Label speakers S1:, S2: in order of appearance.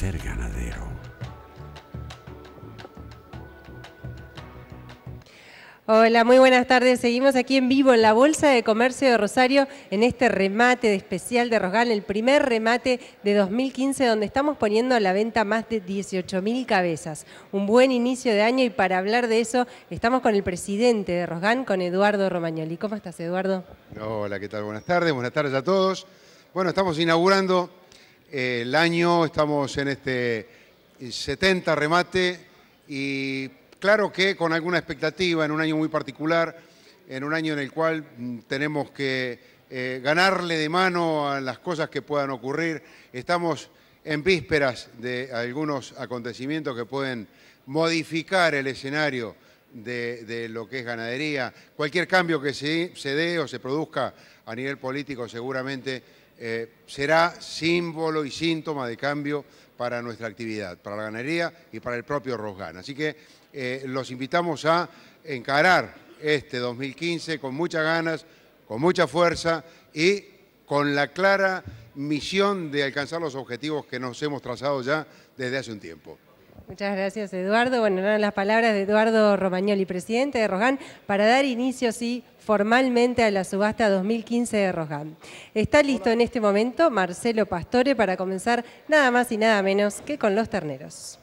S1: ser ganadero. Hola, muy buenas tardes. Seguimos aquí en vivo en la Bolsa de Comercio de Rosario en este remate especial de Rosgán, el primer remate de 2015 donde estamos poniendo a la venta más de 18.000 cabezas. Un buen inicio de año y para hablar de eso estamos con el presidente de Rosgan, con Eduardo Romagnoli. ¿Cómo estás, Eduardo?
S2: Hola, ¿qué tal? Buenas tardes, buenas tardes a todos. Bueno, estamos inaugurando el año, estamos en este 70 remate y claro que con alguna expectativa en un año muy particular, en un año en el cual mm, tenemos que eh, ganarle de mano a las cosas que puedan ocurrir. Estamos en vísperas de algunos acontecimientos que pueden modificar el escenario de, lo que es ganadería. Cualquier cambio que se, dé o se produzca a nivel político seguramente eh, será símbolo y síntoma de cambio para nuestra actividad, para la ganadería y para el propio Rosgan. Así que eh, los invitamos a encarar este 2015 con muchas ganas, con mucha fuerza y con la clara misión de alcanzar los objetivos que nos hemos trazado ya desde hace un tiempo.
S1: Muchas gracias, Eduardo. Bueno, eran las palabras de Eduardo Romagnoli, presidente de Rogan, para dar inicio, sí, formalmente a la subasta 2015 de Rogan. Está listo en este momento Marcelo Pastore para comenzar nada más y nada menos que con los terneros.